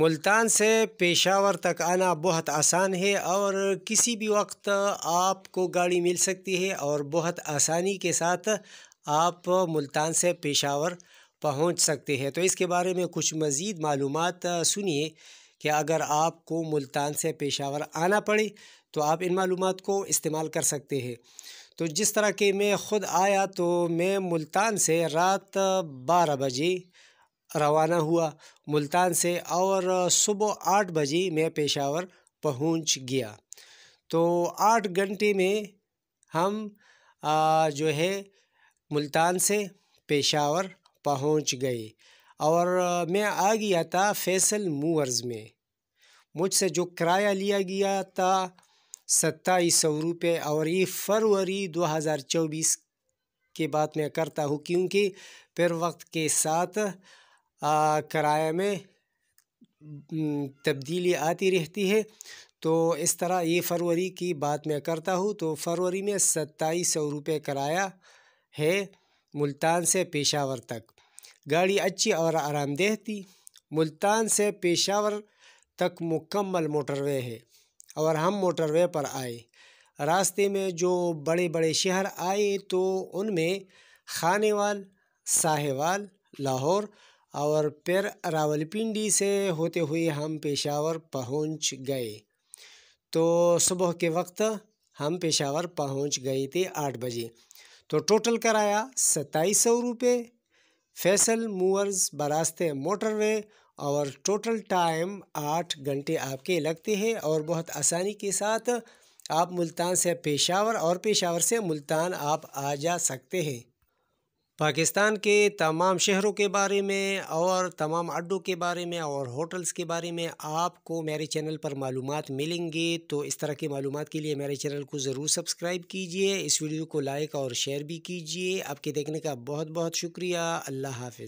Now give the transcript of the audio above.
मुल्तान से पेशावर तक आना बहुत आसान है और किसी भी वक्त आपको गाड़ी मिल सकती है और बहुत आसानी के साथ आप मुल्तान से पेशावर पहुंच सकते हैं तो इसके बारे में कुछ मज़ीद मालूम सुनिए कि अगर आपको मुल्तान से पेशावर आना पड़े तो आप इन मालूम को इस्तेमाल कर सकते हैं तो जिस तरह के मैं ख़ुद आया तो मैं मुल्तान से रात बारह बजे रवाना हुआ मुल्तान से और सुबह आठ बजे मैं पेशावर पहुंच गया तो आठ घंटे में हम जो है मुल्तान से पेशावर पहुंच गए और मैं आ गया था फैसल मूवर्स में मुझसे जो किराया लिया गया था सत्ताईस सौ रुपये और ये फरवरी दो हज़ार चौबीस के बाद मैं करता हूँ क्योंकि फिर वक्त के साथ किराए में तब्दीली आती रहती है तो इस तरह ये फरवरी की बात मैं करता हूँ तो फरवरी में सत्ताईस सौ रुपये किराया है मुल्तान से पेशावर तक गाड़ी अच्छी और आरामदेह थी मुल्तान से पेशावर तक मुकम्मल मोटरवे है और हम मोटरवे पर आए रास्ते में जो बड़े बड़े शहर आए तो उनमें खानेवाल साहेवाल लाहौर और फिर रावलपिंडी से होते हुए हम पेशावर पहुंच गए तो सुबह के वक्त हम पेशावर पहुंच गए थे आठ बजे तो टोटल कराया सत्ताईस सौ रुपये फैसल मूवर्स बरास्ते मोटरवे और टोटल टाइम आठ घंटे आपके लगते हैं और बहुत आसानी के साथ आप मुल्तान से पेशावर और पेशावर से मुल्तान आप आ जा सकते हैं पाकिस्तान के तमाम शहरों के बारे में और तमाम अड्डों के बारे में और होटल्स के बारे में आपको मेरे चैनल पर मालूम मिलेंगे तो इस तरह की मालूम के लिए मेरे चैनल को ज़रूर सब्सक्राइब कीजिए इस वीडियो को लाइक और शेयर भी कीजिए आपके देखने का बहुत बहुत शुक्रिया अल्लाह हाफ़